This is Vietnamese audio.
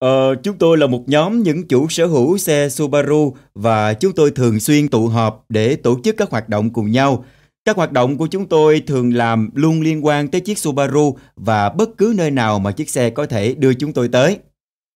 Ờ, chúng tôi là một nhóm những chủ sở hữu xe Subaru và chúng tôi thường xuyên tụ họp để tổ chức các hoạt động cùng nhau. Các hoạt động của chúng tôi thường làm luôn liên quan tới chiếc Subaru và bất cứ nơi nào mà chiếc xe có thể đưa chúng tôi tới.